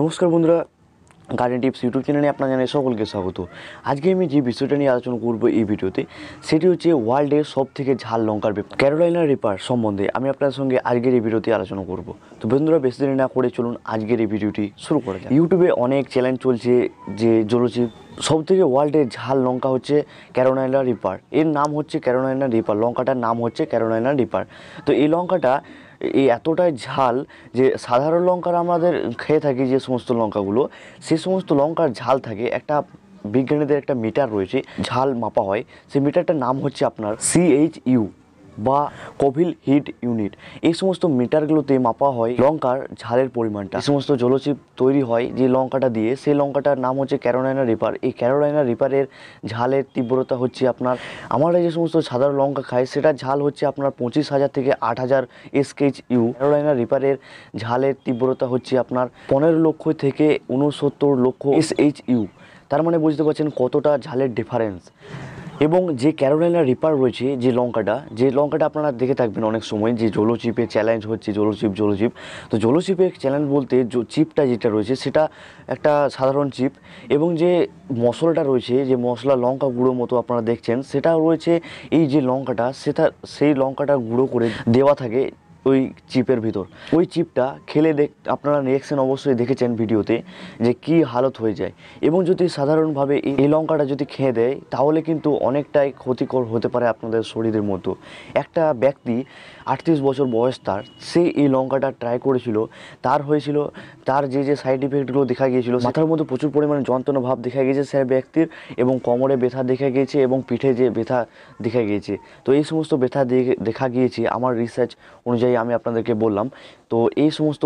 নমস্কার বন্ধুরা garden tips YouTube চ্যানেলে আপনার জানাই সকলকে স্বাগত আজকে আমি যে বিষয়টা নিয়ে আলোচনা করবো এই ভিডিওতে সেটি হচ্ছে ওয়ার্ল্ডের সব থেকে ঝাল লঙ্কার ব্যাপার ক্যারোলাইনা রিপার সম্বন্ধে আমি আপনার সঙ্গে আজকের এই ভিডিওতে আলোচনা করব তো বন্ধুরা বেশি দিনে না করে চলুন আজকের এই ভিডিওটি শুরু করা যায় ইউটিউবে অনেক চ্যালেঞ্জ চলছে যে জলছে সব থেকে ওয়ার্ল্ডের ঝাল লঙ্কা হচ্ছে ক্যারোনাইনা রিপার এর নাম হচ্ছে ক্যারোনাইনা রিপার লঙ্কাটার নাম হচ্ছে ক্যারোনাইনা রিপার তো এই লঙ্কাটা এই এতটাই ঝাল যে সাধারণ লঙ্কার আমাদের খেয়ে থাকি যে সমস্ত লঙ্কাগুলো সে সমস্ত লঙ্কার ঝাল থাকে একটা বিজ্ঞানীদের একটা মিটার রয়েছে ঝাল মাপা হয় সেই মিটারটার নাম হচ্ছে আপনার সিএইচ ইউ বা কোভিল হিট ইউনিট এই সমস্ত মিটারগুলোতে মাপা হয় লঙ্কার ঝালের পরিমাণটা এই সমস্ত জলচিপ তৈরি হয় যে লঙ্কাটা দিয়ে সেই লঙ্কাটার নাম হচ্ছে ক্যারোলাইনা রিপার এই ক্যারোলাইনা রিপারের ঝালের তীব্রতা হচ্ছে আপনার আমরা যে সমস্ত সাধারণ লঙ্কা খাই সেটা ঝাল হচ্ছে আপনার পঁচিশ হাজার থেকে আট হাজার এসকেচ ইউ ক্যারোলাইনা রিপারের ঝালের তীব্রতা হচ্ছে আপনার পনেরো লক্ষ থেকে উনসত্তর লক্ষ এস এইচ ইউ তার মানে বুঝতে পারছেন কতটা ঝালের ডিফারেন্স এবং যে ক্যারোলাইনা রিপার রয়েছে যে লঙ্কাটা যে লঙ্কাটা আপনারা দেখে থাকবেন অনেক সময় যে চিপে চ্যালেঞ্জ হচ্ছে জলচিপ জলচিপ তো চিপের চ্যালেঞ্জ বলতে চিপটা যেটা রয়েছে সেটা একটা সাধারণ চিপ এবং যে মশলাটা রয়েছে যে মশলা লঙ্কা গুঁড়ো মতো আপনারা দেখছেন সেটা রয়েছে এই যে লঙ্কাটা সেটা সেই লঙ্কাটা গুঁড়ো করে দেওয়া থাকে ওই চিপের ভিতর ওই চিপটা খেলে দেখ আপনারা রিয়াকশন অবশ্যই দেখেছেন ভিডিওতে যে কি হালত হয়ে যায় এবং যদি সাধারণভাবে এই লঙ্কাটা যদি খেয়ে দেয় তাহলে কিন্তু অনেকটাই ক্ষতিকর হতে পারে আপনাদের শরীরের মতো একটা ব্যক্তি আটত্রিশ বছর বয়স তার সে এই লঙ্কাটা ট্রাই করেছিল তার হয়েছিল তার যে যে সাইড ইফেক্টগুলো দেখা গিয়েছিল মাথার মধ্যে প্রচুর পরিমাণে যন্ত্রণা ভাব দেখা গিয়েছে সে ব্যক্তির এবং কোমরে ব্যথা দেখা গিয়েছে এবং পিঠে যে ব্যথা দেখা গিয়েছে তো এই সমস্ত ব্যথা দেখা গিয়েছে আমার রিসার্চ অনুযায়ী আমি আপনাদেরকে বললাম তো এই সমস্ত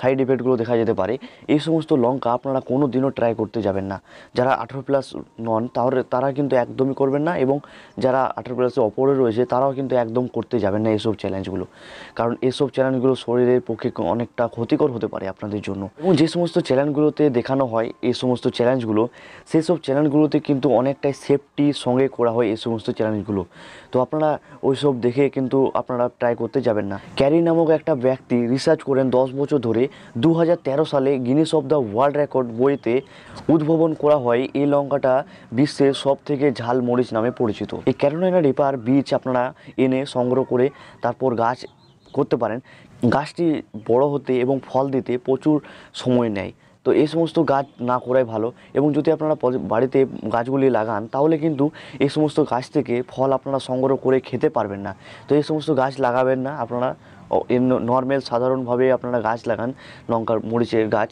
সাইড এফেক্টগুলো দেখা যেতে পারে এই সমস্ত লঙ্কা আপনারা কোনো দিনও ট্রাই করতে যাবেন না যারা আঠেরো প্লাস নন তাহলে তারা কিন্তু একদমই করবেন না এবং যারা আঠেরো প্লাসের ওপরে রয়েছে তারাও কিন্তু একদম করতে যাবেন না এসব চ্যালেঞ্জগুলো কারণ এসব চ্যালেঞ্জগুলো শরীরের পক্ষে অনেকটা ক্ষতিকর হতে পারে আপনাদের জন্য এবং যে সমস্ত চ্যানেলগুলোতে দেখানো হয় এই সমস্ত চ্যালেঞ্জগুলো সেই সব চ্যানেলগুলোতে কিন্তু অনেকটাই সেফটি সঙ্গে করা হয় এই সমস্ত চ্যালেঞ্জগুলো তো আপনারা ওই সব দেখে কিন্তু আপনারা ট্রাই করতে যাবেন না ক্যারি নামক একটা ব্যক্তি রিসার্চ করেন দশ বছর ধরে দু সালে Guinness of the world record বইতে উদ্ভাবন করা হয় এই লঙ্কাটা বিশ্বের সব থেকে ঝাল মরিচ নামে পরিচিত এই ক্যারোলাইনা রিপার বীজ আপনারা এনে সংগ্রহ করে তারপর গাছ করতে পারেন গাছটি বড় হতে এবং ফল দিতে প্রচুর সময় নেয় তো এই সমস্ত গাছ না করাই ভালো এবং যদি আপনারা বাড়িতে গাছগুলি লাগান তাহলে কিন্তু এই সমস্ত গাছ থেকে ফল আপনারা সংগ্রহ করে খেতে পারবেন না তো এই সমস্ত গাছ লাগাবেন না আপনারা নর্মেল সাধারণভাবে আপনারা গাছ লাগান লঙ্কার মরিচের গাছ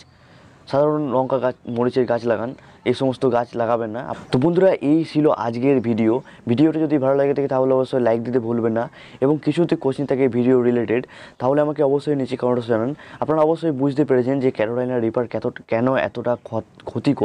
সাধারণ লঙ্কা গাছ মরিচের গাছ লাগান এই সমস্ত গাছ লাগাবেন না তো বন্ধুরা এই ছিল আজকের ভিডিও ভিডিওটা যদি ভালো লাগে থাকে তাহলে অবশ্যই লাইক দিতে ভুলবেন না এবং কিছু যদি কোচিং থাকে ভিডিও রিলেটেড তাহলে আমাকে অবশ্যই নিচে কমেন্টস জানান আপনারা অবশ্যই বুঝতে পেরেছেন যে ক্যারোলাইনা রিপার কেন এতটা ক্ষতিকর